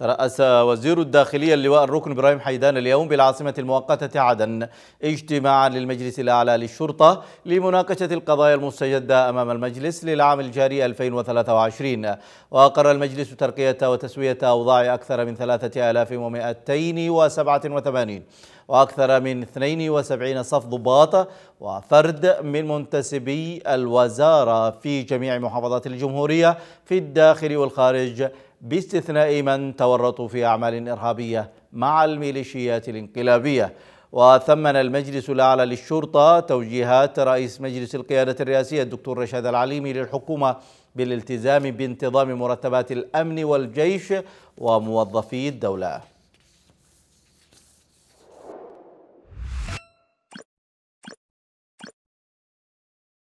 ترأس وزير الداخلية اللواء الركن إبراهيم حيدان اليوم بالعاصمة المؤقتة عدن اجتماعا للمجلس الأعلى للشرطة لمناقشة القضايا المستجدة أمام المجلس للعام الجاري 2023 وأقر المجلس ترقية وتسوية أوضاع أكثر من 3287 وأكثر من 72 صف ضباط وفرد من منتسبي الوزارة في جميع محافظات الجمهورية في الداخل والخارج باستثناء من تورطوا في أعمال إرهابية مع الميليشيات الانقلابية وثمن المجلس الأعلى للشرطة توجيهات رئيس مجلس القيادة الرئاسية الدكتور رشاد العليمي للحكومة بالالتزام بانتظام مرتبات الأمن والجيش وموظفي الدولة